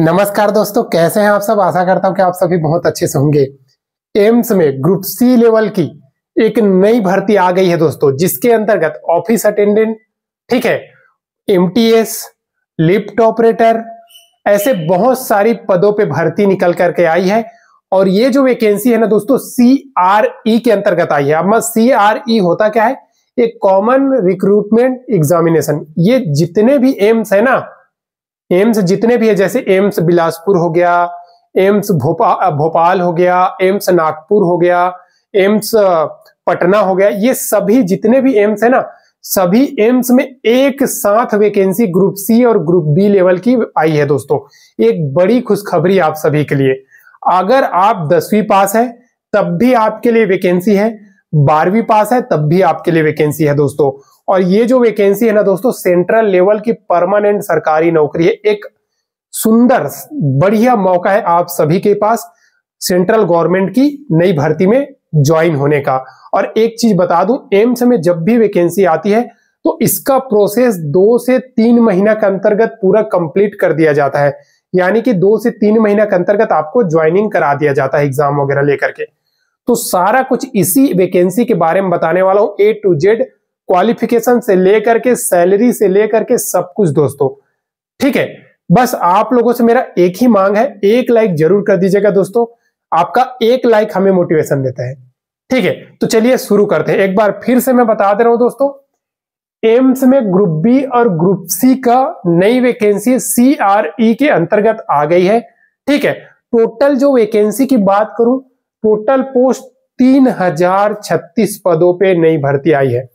नमस्कार दोस्तों कैसे हैं आप सब आशा करता हूं कि आप सभी बहुत अच्छे से होंगे एम्स में ग्रुप सी लेवल की एक नई भर्ती आ गई है दोस्तों जिसके अंतर्गत ऑफिस अटेंडेंट ठीक है एमटीएस लिफ्ट ऑपरेटर ऐसे बहुत सारी पदों पे भर्ती निकल करके आई है और ये जो वैकेंसी है ना दोस्तों सी आर ई के अंतर्गत आई है अब सी आर ई होता क्या है एक कॉमन रिक्रूटमेंट एग्जामिनेशन ये जितने भी एम्स है ना एम्स जितने भी है जैसे एम्स बिलासपुर हो गया एम्स भोपाल भोपाल हो गया एम्स नागपुर हो गया एम्स पटना हो गया ये सभी जितने भी एम्स है ना सभी एम्स में एक साथ वैकेंसी ग्रुप सी और ग्रुप बी लेवल की आई है दोस्तों एक बड़ी खुशखबरी आप सभी के लिए अगर आप दसवीं पास है तब भी आपके लिए वैकेंसी है बारहवीं पास है तब भी आपके लिए वैकेंसी है दोस्तों और ये जो वैकेंसी है ना दोस्तों सेंट्रल लेवल की परमानेंट सरकारी नौकरी है एक सुंदर बढ़िया मौका है आप सभी के पास सेंट्रल गवर्नमेंट की नई भर्ती में ज्वाइन होने का और एक चीज बता दूं एम्स में जब भी वैकेंसी आती है तो इसका प्रोसेस दो से तीन महीना के अंतर्गत पूरा कंप्लीट कर दिया जाता है यानी कि दो से तीन महीना के अंतर्गत आपको ज्वाइनिंग करा दिया जाता है एग्जाम वगैरह लेकर के तो सारा कुछ इसी वैकेंसी के बारे में बताने वाला हूं ए टू जेड क्वालिफिकेशन से लेकर के सैलरी से लेकर के सब कुछ दोस्तों ठीक है बस आप लोगों से मेरा एक ही मांग है एक लाइक जरूर कर दीजिएगा दोस्तों आपका एक लाइक हमें मोटिवेशन देता है ठीक है तो चलिए शुरू करते हैं एक बार फिर से मैं बता दे रहा हूं दोस्तों एम्स में ग्रुप बी और ग्रुप सी का नई वैकेंसी सीआरई e के अंतर्गत आ गई है ठीक है टोटल जो वैकेंसी की बात करूं टोटल पोस्ट तीन हजार छत्तीस पदों पे नई भर्ती आई है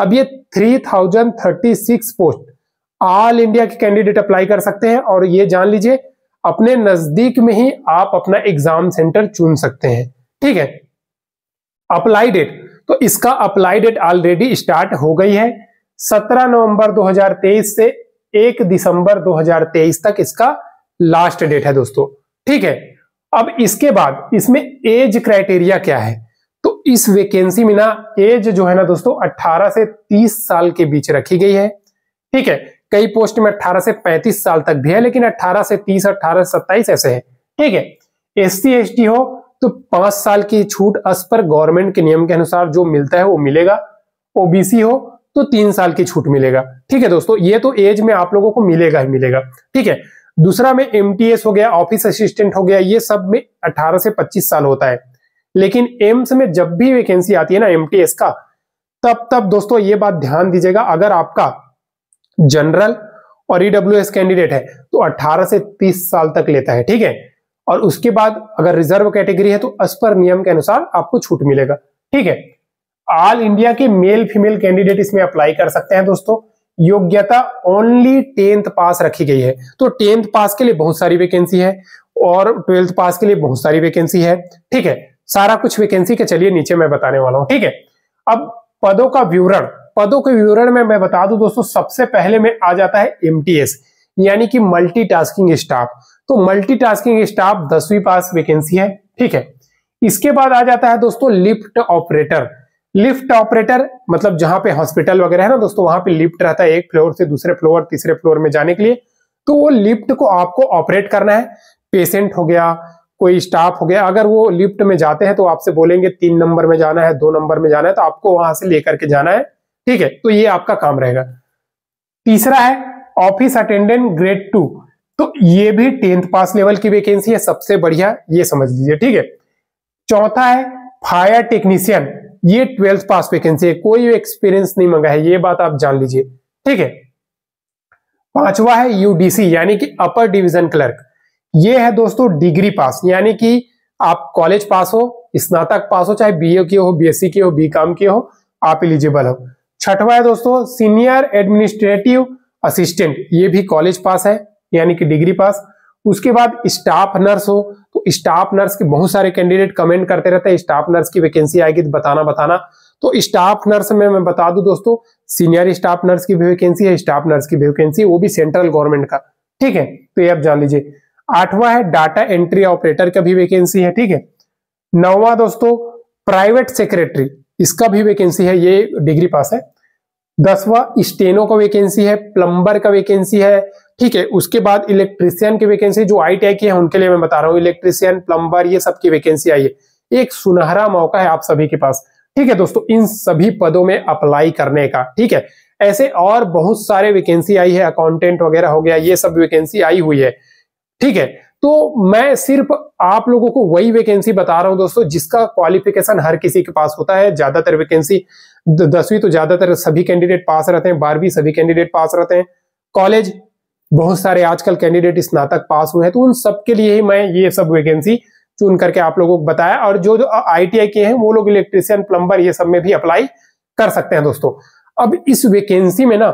अब ये three thousand thirty six post all India के कैंडिडेट अप्लाई कर सकते हैं और ये जान लीजिए अपने नजदीक में ही आप अपना एग्जाम सेंटर चुन सकते हैं ठीक है अप्लाई डेट तो इसका अप्लाई डेट ऑलरेडी स्टार्ट हो गई है 17 नवंबर 2023 से 1 दिसंबर 2023 तक इसका लास्ट डेट है दोस्तों ठीक है अब इसके बाद इसमें एज क्राइटेरिया क्या है तो इस वैकेंसी में ना एज जो है ना दोस्तों 18 से 30 साल के बीच रखी गई है ठीक है कई पोस्ट में 18 से 35 साल तक भी है लेकिन 18 से 30 18 से 27 ऐसे है ठीक है एस सी हो तो पांच साल की छूट अस पर गवर्नमेंट के नियम के अनुसार जो मिलता है वो मिलेगा ओबीसी हो तो तीन साल की छूट मिलेगा ठीक है दोस्तों ये तो एज में आप लोगों को मिलेगा ही मिलेगा ठीक है दूसरा में एमटीएस हो गया ऑफिस असिस्टेंट हो गया ये सब में 18 से 25 साल होता है लेकिन एम्स में जब भी वैकेंसी आती है ना एमटीएस का तब तब दोस्तों ये बात ध्यान दीजिएगा अगर आपका जनरल और ईडब्ल्यू e कैंडिडेट है तो 18 से 30 साल तक लेता है ठीक है और उसके बाद अगर रिजर्व कैटेगरी है तो अस्पर नियम के अनुसार आपको छूट मिलेगा ठीक है ऑल इंडिया के मेल फीमेल कैंडिडेट इसमें अप्लाई कर सकते हैं दोस्तों योग्यता ओनली टेंथ पास रखी गई है तो टेंथ पास के लिए बहुत सारी वैकेंसी है और ट्वेल्थ पास के लिए बहुत सारी वैकेंसी है ठीक है सारा कुछ वैकेंसी के चलिए नीचे मैं बताने वाला हूं ठीक है अब पदों का विवरण पदों के विवरण में मैं बता दूं दोस्तों सबसे पहले में आ जाता है एम यानी कि मल्टीटास्किंग स्टाफ तो मल्टीटास्किंग स्टाफ दसवीं पास वैकेंसी है ठीक है इसके बाद आ जाता है दोस्तों लिफ्ट ऑपरेटर लिफ्ट ऑपरेटर मतलब जहां पे हॉस्पिटल वगैरह है ना दोस्तों वहां पे लिफ्ट रहता है एक फ्लोर से दूसरे फ्लोर तीसरे फ्लोर में जाने के लिए तो वो लिफ्ट को आपको ऑपरेट करना है पेशेंट हो गया कोई स्टाफ हो गया अगर वो लिफ्ट में जाते हैं तो आपसे बोलेंगे तीन नंबर में जाना है दो नंबर में जाना है तो आपको वहां से लेकर के जाना है ठीक है तो ये आपका काम रहेगा तीसरा है ऑफिस अटेंडेंट ग्रेड टू तो ये भी टेंथ पास लेवल की वैकेंसी है सबसे बढ़िया ये समझ लीजिए ठीक है चौथा है फायर टेक्नीशियन ये ट्वेल्थ पास वैकेंसी है कोई एक्सपीरियंस नहीं मंगा है ये बात आप जान लीजिए ठीक है पांचवा है यूडीसी यानी कि अपर डिवीजन क्लर्क ये है दोस्तों डिग्री पास यानी कि आप कॉलेज पास हो स्नातक पास हो चाहे बीए के हो बीएससी के हो बी काम के हो आप एलिजिबल हो छठवा है दोस्तों सीनियर एडमिनिस्ट्रेटिव असिस्टेंट ये भी कॉलेज पास है यानी कि डिग्री पास उसके बाद स्टाफ नर्स हो तो स्टाफ नर्स के बहुत सारे कैंडिडेट कमेंट करते रहते हैं स्टाफ नर्स की वैकेंसी आएगी तो बताना बताना तो स्टाफ नर्स में मैं बता दूं दोस्तों सीनियर स्टाफ नर्स की भी वैकेंसी है स्टाफ नर्स की भी वैकेंसी वो भी सेंट्रल गवर्नमेंट का ठीक है तो ये आप जान लीजिए आठवां है डाटा एंट्री ऑपरेटर का भी वैकेंसी है ठीक है नौवा दोस्तों प्राइवेट सेक्रेटरी इसका भी वैकेंसी है ये डिग्री पास है दसवा स्टेनो का वैकेंसी है प्लम्बर का वैकेंसी है ठीक है उसके बाद इलेक्ट्रिसियन की वैकेंसी जो आई की है उनके लिए मैं बता रहा हूँ इलेक्ट्रिशियन प्लम्बर ये सबकी वैकेंसी आई है एक सुनहरा मौका है आप सभी के पास ठीक है दोस्तों इन सभी पदों में अप्लाई करने का ठीक है ऐसे और बहुत सारे वैकेंसी आई है अकाउंटेंट वगैरह हो गया ये सब वैकेंसी आई हुई है ठीक है तो मैं सिर्फ आप लोगों को वही वैकेंसी बता रहा हूं दोस्तों जिसका क्वालिफिकेशन हर किसी के पास होता है ज्यादातर वैकेंसी दसवीं तो ज्यादातर सभी कैंडिडेट पास रहते हैं बारहवीं सभी कैंडिडेट पास रहते हैं कॉलेज बहुत सारे आजकल कैंडिडेट स्नातक पास हुए हैं तो उन सबके लिए ही मैं ये सब वैकेंसी चुन करके आप लोगों को बताया और जो जो आई के हैं वो लोग इलेक्ट्रिशियन प्लम्बर ये सब में भी अप्लाई कर सकते हैं दोस्तों अब इस वैकेंसी में ना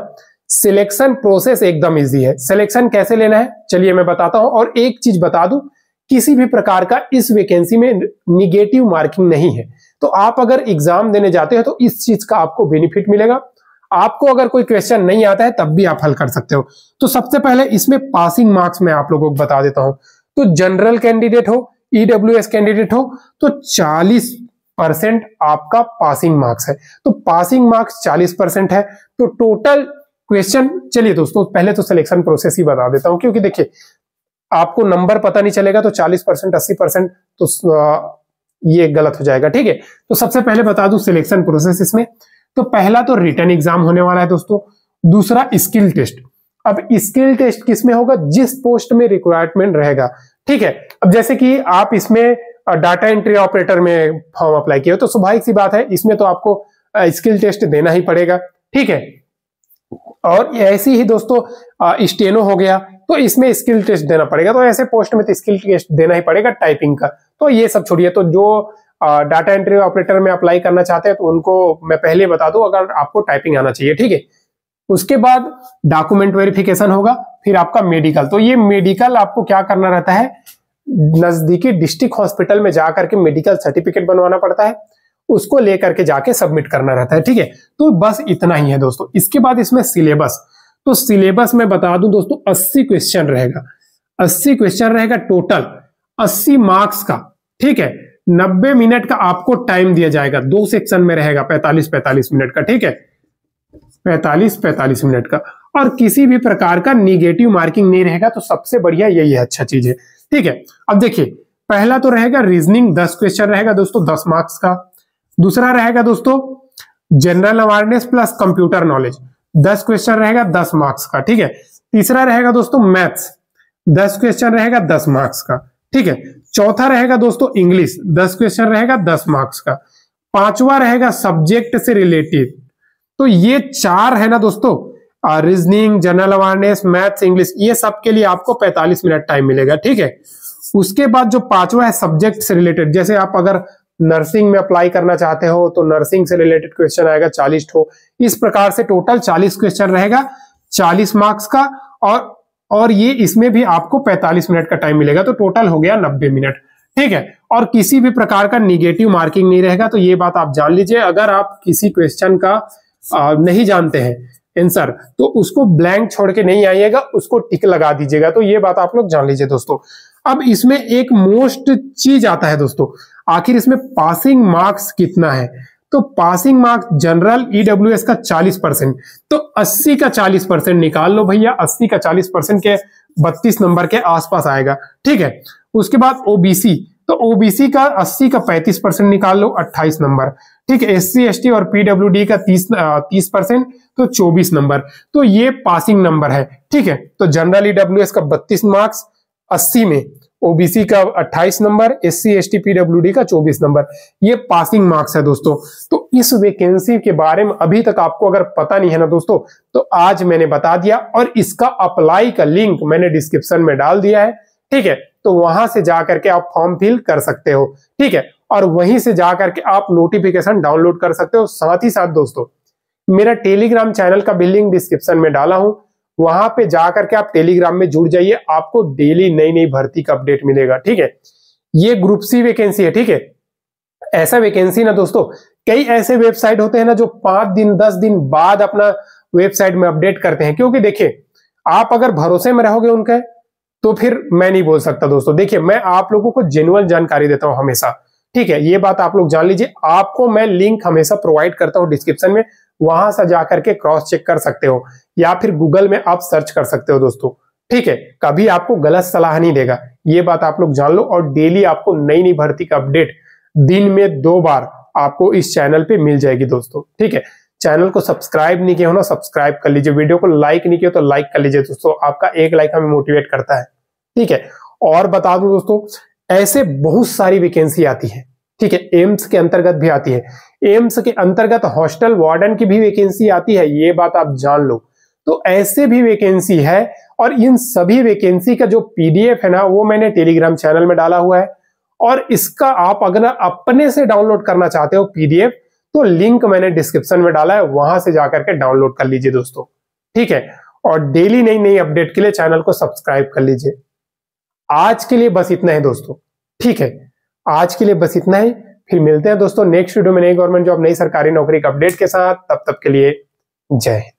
सिलेक्शन प्रोसेस एकदम इजी है सिलेक्शन कैसे लेना है चलिए मैं बताता हूं और एक चीज बता दू किसी भी प्रकार का इस वैकेंसी में निगेटिव मार्किंग नहीं है तो आप अगर एग्जाम देने जाते हैं तो इस चीज का आपको बेनिफिट मिलेगा आपको अगर कोई क्वेश्चन नहीं आता है तब भी आप हल कर सकते हो तो सबसे पहले इसमें पासिंग मार्क्स में आप लोगों को बता देता हूं तो जनरल कैंडिडेट हो ईडब्ल्यू कैंडिडेट हो तो 40 परसेंट आपका पासिंग मार्क्स है तो पासिंग मार्क्स 40 परसेंट है तो टोटल क्वेश्चन चलिए दोस्तों पहले तो सिलेक्शन प्रोसेस ही बता देता हूं क्योंकि देखिए आपको नंबर पता नहीं चलेगा तो 40 परसेंट अस्सी परसेंट तो ये गलत हो जाएगा ठीक है तो सबसे पहले बता दूं सिलेक्शन प्रोसेस इसमें तो पहला तो रिटर्न एग्जाम होने वाला है दोस्तों दूसरा स्किल टेस्ट अब स्किल टेस्ट किसमें होगा जिस पोस्ट में रिक्वायरमेंट रहेगा ठीक है अब जैसे कि आप इसमें डाटा एंट्री ऑपरेटर में फॉर्म अप्लाई किया तो स्वाभाविक सी बात है इसमें तो आपको स्किल टेस्ट देना ही पड़ेगा ठीक है और ऐसे ही दोस्तों स्टेनो हो गया तो इसमें स्किल टेस्ट देना पड़ेगा तो ऐसे पोस्ट में तो स्किल टेस्ट देना ही पड़ेगा टाइपिंग का तो ये सब छोड़िए तो जो डाटा एंट्री ऑपरेटर में अप्लाई करना चाहते हैं तो उनको मैं पहले बता दूं अगर आपको टाइपिंग आना चाहिए ठीक है उसके बाद डॉक्यूमेंट वेरिफिकेशन होगा फिर आपका मेडिकल तो ये मेडिकल आपको क्या करना रहता है नजदीकी डिस्ट्रिक्ट हॉस्पिटल में जाकर के मेडिकल सर्टिफिकेट बनवाना पड़ता है उसको लेकर के जाके सबमिट करना रहता है ठीक है तो बस इतना ही है दोस्तों इसके बाद इसमें सिलेबस तो सिलेबस में बता दूं दोस्तों अस्सी क्वेश्चन रहेगा अस्सी क्वेश्चन रहेगा टोटल अस्सी मार्क्स का ठीक है नब्बे मिनट का आपको टाइम दिया जाएगा दो सेक्शन में रहेगा पैंतालीस पैंतालीस मिनट का ठीक है पैंतालीस पैंतालीस मिनट का और किसी भी प्रकार का निगेटिव मार्किंग नहीं रहेगा तो सबसे बढ़िया यही है अच्छा चीज है ठीक है अब देखिए पहला तो रहेगा रीजनिंग दस क्वेश्चन रहेगा दोस्तों दस मार्क्स का दूसरा रहेगा दोस्तों general awareness plus computer knowledge दस क्वेश्चन रहेगा दस मार्क्स का ठीक है तीसरा रहेगा दोस्तों मैथ्स दस क्वेश्चन रहेगा दस मार्क्स का ठीक है चौथा रहेगा दोस्तों इंग्लिश दस क्वेश्चन रहेगा दस मार्क्स का पांचवा रहेगा सब्जेक्ट से रिलेटेड तो ये चार है ना दोस्तों reasoning general awareness maths English ये सब के लिए आपको 45 मिनट टाइम मिलेगा ठीक है उसके बाद जो पांचवा है सब्जेक्ट से रिलेटेड जैसे आप अगर नर्सिंग में अप्लाई करना चाहते हो तो नर्सिंग से रिलेटेड क्वेश्चन आएगा चालीस ठो इस प्रकार से टोटल चालीस क्वेश्चन रहेगा चालीस मार्क्स का और और ये इसमें भी आपको 45 मिनट का टाइम मिलेगा तो टोटल हो गया 90 मिनट ठीक है और किसी भी प्रकार का निगेटिव मार्किंग नहीं रहेगा तो ये बात आप जान लीजिए अगर आप किसी क्वेश्चन का आ, नहीं जानते हैं एंसर तो उसको ब्लैंक छोड़ के नहीं आइएगा उसको टिक लगा दीजिएगा तो ये बात आप लोग जान लीजिए दोस्तों अब इसमें एक मोस्ट चीज आता है दोस्तों आखिर इसमें पासिंग मार्क्स कितना है तो पासिंग मार्क्स जनरल ईडब्ल्यू का 40 परसेंट तो 80 का 40 परसेंट निकाल लो भैया 80 का 40 परसेंट के 32 नंबर के आसपास आएगा ठीक है उसके बाद ओबीसी तो ओबीसी का 80 का 35 परसेंट निकाल लो 28 नंबर ठीक है एस सी और पीडब्ल्यू का 30 तीस परसेंट तो 24 नंबर तो ये पासिंग नंबर है ठीक है तो जनरल ईडब्ल्यू e का बत्तीस मार्क्स अस्सी में ओबीसी का 28 number S C S T PW का 24 नंबर ये पासिंग मार्क्स है दोस्तों तो इस वैकेंसी के बारे में अभी तक आपको अगर पता नहीं है ना दोस्तों तो आज मैंने बता दिया और इसका अप्लाई का लिंक मैंने डिस्क्रिप्शन में डाल दिया है ठीक है तो वहां से जा करके आप फॉर्म फिल कर सकते हो ठीक है और वहीं से जा करके आप नोटिफिकेशन डाउनलोड कर सकते हो साथ ही साथ दोस्तों मेरा टेलीग्राम चैनल का भी लिंक डिस्क्रिप्शन में डाला हूं वहां पे जाकर के आप टेलीग्राम में जुड़ जाइए आपको डेली नई नई भर्ती का अपडेट मिलेगा ठीक है ये ग्रुप सी वैकेंसी है ठीक है ऐसा वैकेंसी ना दोस्तों कई ऐसे वेबसाइट होते हैं ना जो पांच दिन दस दिन बाद अपना वेबसाइट में अपडेट करते हैं क्योंकि देखिए आप अगर भरोसे में रहोगे उनके तो फिर मैं नहीं बोल सकता दोस्तों देखिए मैं आप लोगों को जेनुअल जानकारी देता हूं हमेशा ठीक है ये बात आप लोग जान लीजिए आपको मैं लिंक हमेशा प्रोवाइड करता हूं डिस्क्रिप्शन में वहां से जाकर के क्रॉस चेक कर सकते हो या फिर गूगल में आप सर्च कर सकते हो दोस्तों ठीक है कभी आपको गलत सलाह नहीं देगा ये बात आप लोग जान लो और डेली आपको नई नई भर्ती का अपडेट दिन में दो बार आपको इस चैनल पे मिल जाएगी दोस्तों ठीक है चैनल को सब्सक्राइब नहीं किया हो ना सब्सक्राइब कर लीजिए वीडियो को लाइक नहीं किया तो लाइक कर लीजिए दोस्तों आपका एक लाइक हमें मोटिवेट करता है ठीक है और बता दू दोस्तों ऐसे बहुत सारी वैकेंसी आती है ठीक है एम्स के अंतर्गत भी आती है एम्स के अंतर्गत हॉस्टल वार्डन की भी वैकेंसी आती है ये बात आप जान लो तो ऐसे भी वैकेंसी है और इन सभी वैकेंसी का जो पीडीएफ है ना वो मैंने टेलीग्राम चैनल में डाला हुआ है और इसका आप अगर अपने से डाउनलोड करना चाहते हो पीडीएफ तो लिंक मैंने डिस्क्रिप्शन में डाला है वहां से जाकर के डाउनलोड कर लीजिए दोस्तों ठीक है और डेली नई नई अपडेट के लिए चैनल को सब्सक्राइब कर लीजिए आज के लिए बस इतना ही दोस्तों ठीक है आज के लिए बस इतना ही फिर मिलते हैं दोस्तों नेक्स्ट वीडियो में नई गवर्नमेंट जॉब नई सरकारी नौकरी के अपडेट के साथ तब तक के लिए जय हिंद